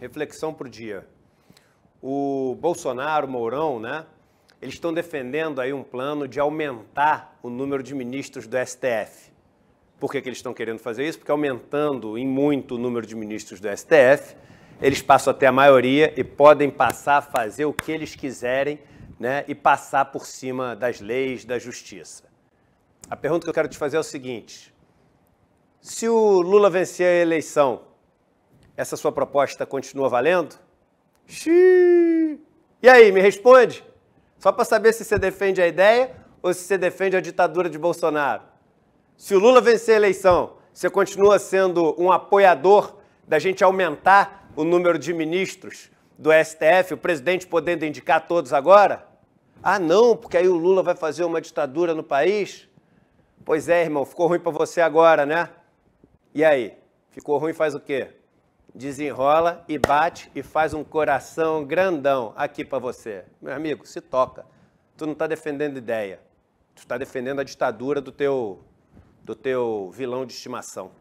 reflexão para o dia. O Bolsonaro, o Mourão, né? Eles estão defendendo aí um plano de aumentar o número de ministros do STF. Por que, que eles estão querendo fazer isso? Porque aumentando em muito o número de ministros do STF, eles passam até a maioria e podem passar a fazer o que eles quiserem né, e passar por cima das leis, da justiça. A pergunta que eu quero te fazer é o seguinte: se o Lula vencer a eleição, essa sua proposta continua valendo? Xiii. E aí, me responde? Só para saber se você defende a ideia ou se você defende a ditadura de Bolsonaro. Se o Lula vencer a eleição, você continua sendo um apoiador da gente aumentar o número de ministros do STF, o presidente podendo indicar todos agora? Ah, não, porque aí o Lula vai fazer uma ditadura no país? Pois é, irmão, ficou ruim para você agora, né? E aí? Ficou ruim faz o quê? desenrola e bate e faz um coração grandão aqui para você. Meu amigo, se toca. Tu não está defendendo ideia. Tu está defendendo a ditadura do teu, do teu vilão de estimação.